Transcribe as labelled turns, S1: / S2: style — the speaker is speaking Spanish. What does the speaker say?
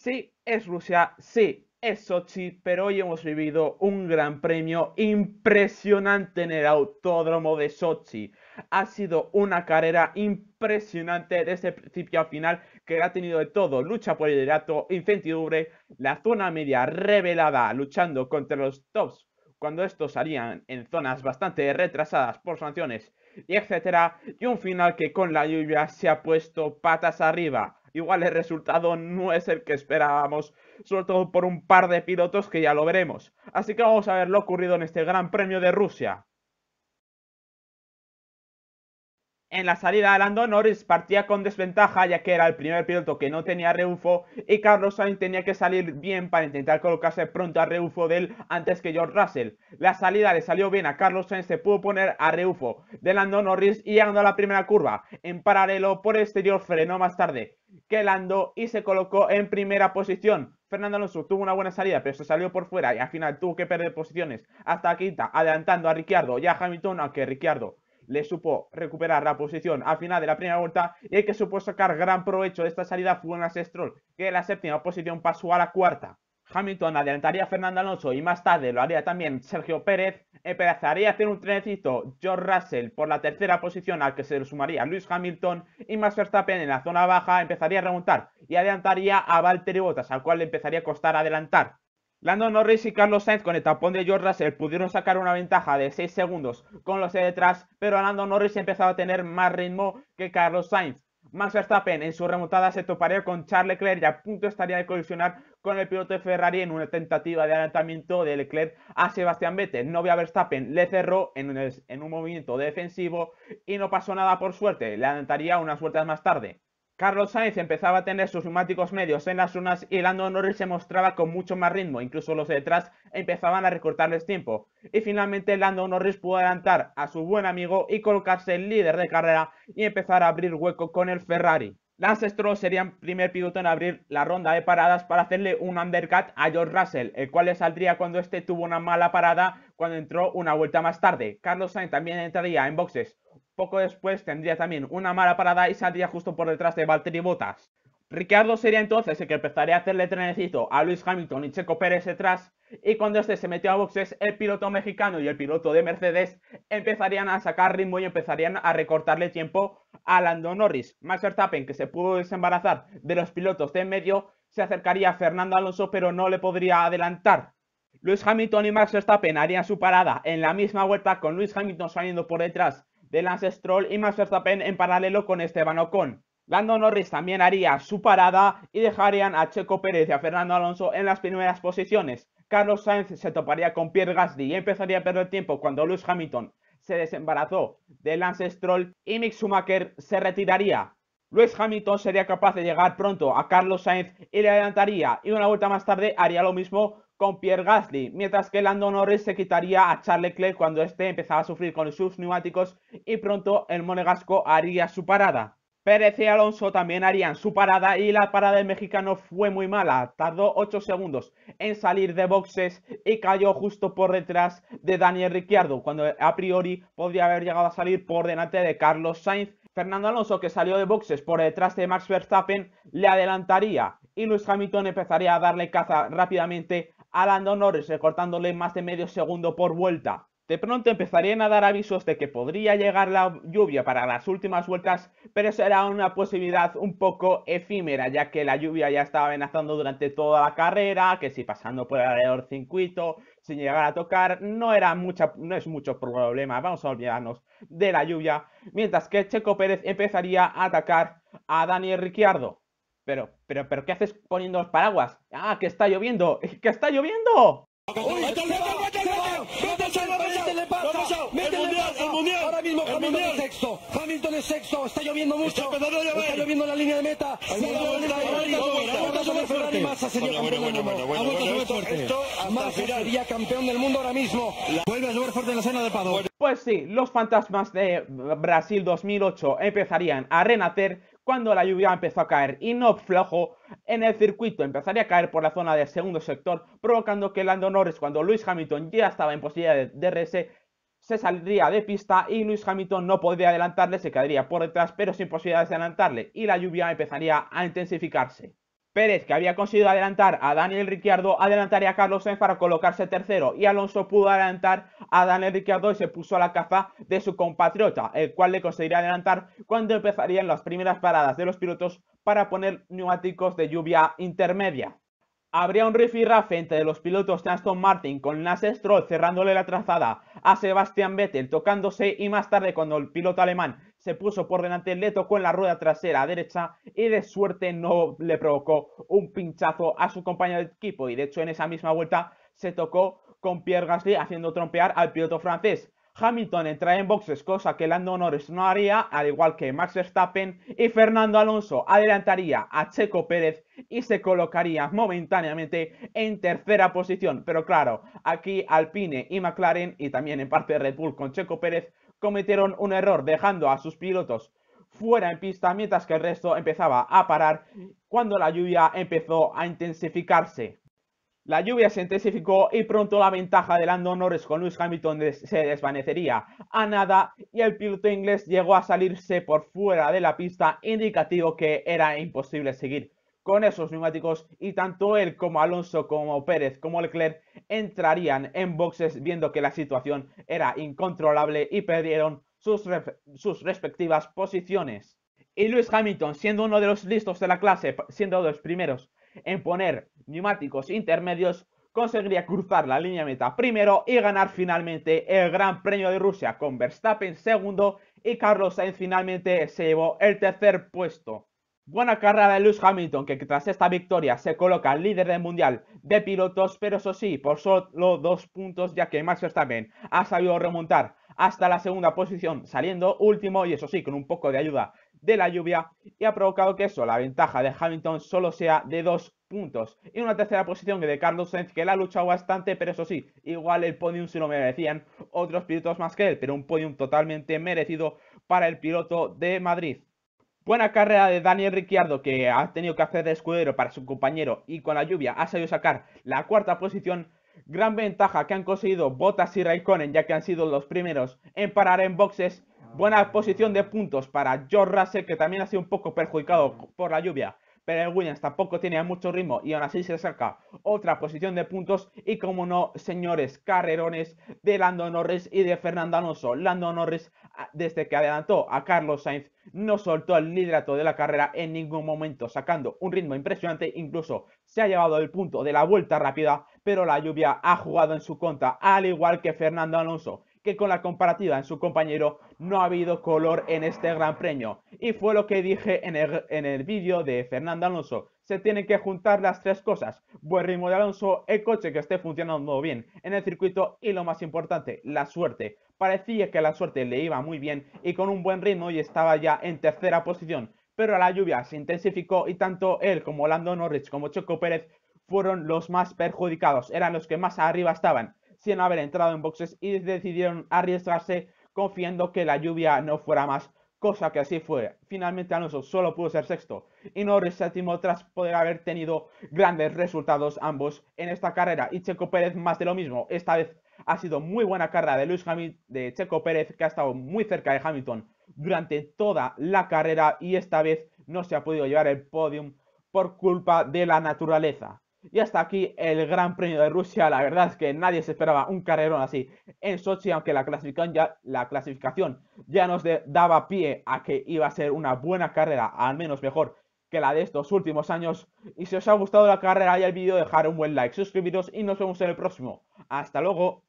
S1: Sí, es Rusia, sí, es Sochi, pero hoy hemos vivido un gran premio impresionante en el autódromo de Sochi. Ha sido una carrera impresionante desde principio a final que ha tenido de todo, lucha por el liderato, incertidumbre, la zona media revelada luchando contra los tops cuando estos salían en zonas bastante retrasadas por sanciones y etcétera, y un final que con la lluvia se ha puesto patas arriba igual el resultado no es el que esperábamos, sobre todo por un par de pilotos que ya lo veremos. Así que vamos a ver lo ocurrido en este Gran Premio de Rusia. En la salida, Lando Norris partía con desventaja ya que era el primer piloto que no tenía reufo y Carlos Sainz tenía que salir bien para intentar colocarse pronto a reufo de él antes que George Russell. La salida le salió bien a Carlos Sainz, se pudo poner a reufo de Lando Norris y llegando a la primera curva. En paralelo, por exterior frenó más tarde que y se colocó en primera posición. Fernando Alonso tuvo una buena salida, pero se salió por fuera y al final tuvo que perder posiciones hasta quinta, adelantando a Ricciardo y a Hamilton, aunque Ricciardo le supo recuperar la posición al final de la primera vuelta y el que supo sacar gran provecho de esta salida fue un Stroll, que en la séptima posición pasó a la cuarta. Hamilton adelantaría a Fernando Alonso y más tarde lo haría también Sergio Pérez, Empezaría a hacer un trenecito George Russell por la tercera posición al que se le sumaría Lewis Hamilton y Max Verstappen en la zona baja empezaría a remontar y adelantaría a Valtteri Bottas, al cual le empezaría a costar adelantar. Lando Norris y Carlos Sainz con el tapón de George Russell pudieron sacar una ventaja de 6 segundos con los de detrás, pero Lando Norris empezaba a tener más ritmo que Carlos Sainz. Max Verstappen en su remontada se toparía con Charles Leclerc y a punto estaría de colisionar con el piloto de Ferrari en una tentativa de adelantamiento de Leclerc a Sebastián Vettel. a Verstappen le cerró en un, en un movimiento defensivo y no pasó nada por suerte, le adelantaría unas vueltas más tarde. Carlos Sainz empezaba a tener sus neumáticos medios en las unas y Lando Norris se mostraba con mucho más ritmo, incluso los de detrás empezaban a recortarles tiempo. Y finalmente Lando Norris pudo adelantar a su buen amigo y colocarse el líder de carrera y empezar a abrir hueco con el Ferrari. Lance Stroll sería el primer piloto en abrir la ronda de paradas para hacerle un undercut a George Russell, el cual le saldría cuando este tuvo una mala parada cuando entró una vuelta más tarde. Carlos Sainz también entraría en boxes poco después tendría también una mala parada y saldría justo por detrás de Valtteri Bottas. Ricardo sería entonces el que empezaría a hacerle trenecito a Luis Hamilton y Checo Pérez detrás, y cuando este se metió a boxes, el piloto mexicano y el piloto de Mercedes empezarían a sacar ritmo y empezarían a recortarle tiempo a Lando Norris. Max Verstappen, que se pudo desembarazar de los pilotos de en medio, se acercaría a Fernando Alonso, pero no le podría adelantar. Luis Hamilton y Max Verstappen harían su parada en la misma vuelta, con Luis Hamilton saliendo por detrás de Lance Stroll y Max Verstappen en paralelo con Esteban Ocon. Lando Norris también haría su parada y dejarían a Checo Pérez y a Fernando Alonso en las primeras posiciones. Carlos Sainz se toparía con Pierre Gasly y empezaría a perder tiempo cuando Lewis Hamilton se desembarazó de Lance Stroll y Mick Schumacher se retiraría. Lewis Hamilton sería capaz de llegar pronto a Carlos Sainz y le adelantaría y una vuelta más tarde haría lo mismo con Pierre Gasly, mientras que Lando Norris se quitaría a Charles Leclerc cuando este empezaba a sufrir con sus neumáticos y pronto el monegasco haría su parada. Pérez y Alonso también harían su parada y la parada del mexicano fue muy mala, tardó 8 segundos en salir de boxes y cayó justo por detrás de Daniel Ricciardo, cuando a priori podría haber llegado a salir por delante de Carlos Sainz. Fernando Alonso, que salió de boxes por detrás de Max Verstappen, le adelantaría y Luis Hamilton empezaría a darle caza rápidamente a Norris recortándole más de medio segundo por vuelta. De pronto empezarían a dar avisos de que podría llegar la lluvia para las últimas vueltas, pero será una posibilidad un poco efímera, ya que la lluvia ya estaba amenazando durante toda la carrera, que si pasando por alrededor circuito, sin llegar a tocar, no era mucha, no es mucho problema, vamos a olvidarnos de la lluvia, mientras que Checo Pérez empezaría a atacar a Daniel Ricciardo. Pero, pero, pero, ¿qué haces poniendo los paraguas? ¡Ah, que está lloviendo! ¡Eh, ¡Que está lloviendo! Hamilton es sexto. Hamilton sexto. Está lloviendo mucho. Está lloviendo la línea de meta. Vuelve a fuerte en la escena de Pado. Pues sí, los fantasmas de Brasil 2008 empezarían a renacer cuando la lluvia empezó a caer y no flojo en el circuito empezaría a caer por la zona del segundo sector, provocando que Lando Norris, cuando Lewis Hamilton ya estaba en posibilidad de DRS, se saldría de pista y Lewis Hamilton no podría adelantarle, se quedaría por detrás, pero sin posibilidad de adelantarle y la lluvia empezaría a intensificarse. Pérez, que había conseguido adelantar a Daniel Ricciardo, adelantaría a Carlos Sainz para colocarse tercero y Alonso pudo adelantar a Daniel Ricciardo y se puso a la caza de su compatriota, el cual le conseguiría adelantar cuando empezarían las primeras paradas de los pilotos para poner neumáticos de lluvia intermedia. Habría un rifirrafe entre los pilotos de Aston Martin con Lance Stroll cerrándole la trazada a Sebastian Vettel tocándose y más tarde cuando el piloto alemán se puso por delante le tocó en la rueda trasera derecha y de suerte no le provocó un pinchazo a su compañero de equipo y de hecho en esa misma vuelta se tocó con Pierre Gasly haciendo trompear al piloto francés. Hamilton entra en boxes, cosa que Lando Norris no haría, al igual que Max Verstappen, y Fernando Alonso adelantaría a Checo Pérez y se colocaría momentáneamente en tercera posición. Pero claro, aquí Alpine y McLaren, y también en parte Red Bull con Checo Pérez, cometieron un error dejando a sus pilotos fuera en pista, mientras que el resto empezaba a parar cuando la lluvia empezó a intensificarse. La lluvia se intensificó y pronto la ventaja de Lando Norris con Lewis Hamilton se desvanecería a nada y el piloto inglés llegó a salirse por fuera de la pista, indicativo que era imposible seguir con esos neumáticos y tanto él como Alonso como Pérez como Leclerc entrarían en boxes viendo que la situación era incontrolable y perdieron sus, sus respectivas posiciones. Y Lewis Hamilton, siendo uno de los listos de la clase, siendo de los primeros en poner neumáticos intermedios, conseguiría cruzar la línea meta primero y ganar finalmente el Gran Premio de Rusia con Verstappen segundo y Carlos Sainz finalmente se llevó el tercer puesto. Buena carrera de Lewis Hamilton que tras esta victoria se coloca líder del mundial de pilotos, pero eso sí, por solo dos puntos ya que Max Verstappen ha sabido remontar hasta la segunda posición saliendo último y eso sí, con un poco de ayuda de la lluvia y ha provocado que eso, la ventaja de Hamilton solo sea de dos puntos. Y una tercera posición que de Carlos Sainz que la ha luchado bastante, pero eso sí, igual el podium se lo merecían otros pilotos más que él, pero un podium totalmente merecido para el piloto de Madrid. Buena carrera de Daniel Ricciardo que ha tenido que hacer de escudero para su compañero y con la lluvia ha sabido sacar la cuarta posición. Gran ventaja que han conseguido Bottas y Raikkonen ya que han sido los primeros en parar en boxes Buena posición de puntos para George Russell, que también ha sido un poco perjudicado por la lluvia. Pero el Williams tampoco tiene mucho ritmo y aún así se saca otra posición de puntos. Y como no, señores, carrerones de Lando Norris y de Fernando Alonso. Lando Norris, ah, desde que adelantó a Carlos Sainz, no soltó el liderato de la carrera en ningún momento, sacando un ritmo impresionante. Incluso se ha llevado el punto de la vuelta rápida, pero la lluvia ha jugado en su contra, al igual que Fernando Alonso con la comparativa en su compañero no ha habido color en este gran premio. Y fue lo que dije en el, en el vídeo de Fernando Alonso. Se tienen que juntar las tres cosas. Buen ritmo de Alonso, el coche que esté funcionando bien en el circuito y lo más importante, la suerte. Parecía que la suerte le iba muy bien y con un buen ritmo y estaba ya en tercera posición. Pero la lluvia se intensificó y tanto él como Lando Norris como Choco Pérez fueron los más perjudicados, eran los que más arriba estaban sin haber entrado en boxes y decidieron arriesgarse confiando que la lluvia no fuera más, cosa que así fue. Finalmente Alonso solo pudo ser sexto y Norris séptimo tras poder haber tenido grandes resultados ambos en esta carrera y Checo Pérez más de lo mismo. Esta vez ha sido muy buena carrera de Luis Hamilton, de Checo Pérez que ha estado muy cerca de Hamilton durante toda la carrera y esta vez no se ha podido llevar el podium por culpa de la naturaleza. Y hasta aquí el Gran Premio de Rusia. La verdad es que nadie se esperaba un carrerón así en Sochi, aunque la clasificación ya, la clasificación ya nos daba pie a que iba a ser una buena carrera, al menos mejor que la de estos últimos años. Y si os ha gustado la carrera y el vídeo, dejar un buen like, suscribiros y nos vemos en el próximo. Hasta luego.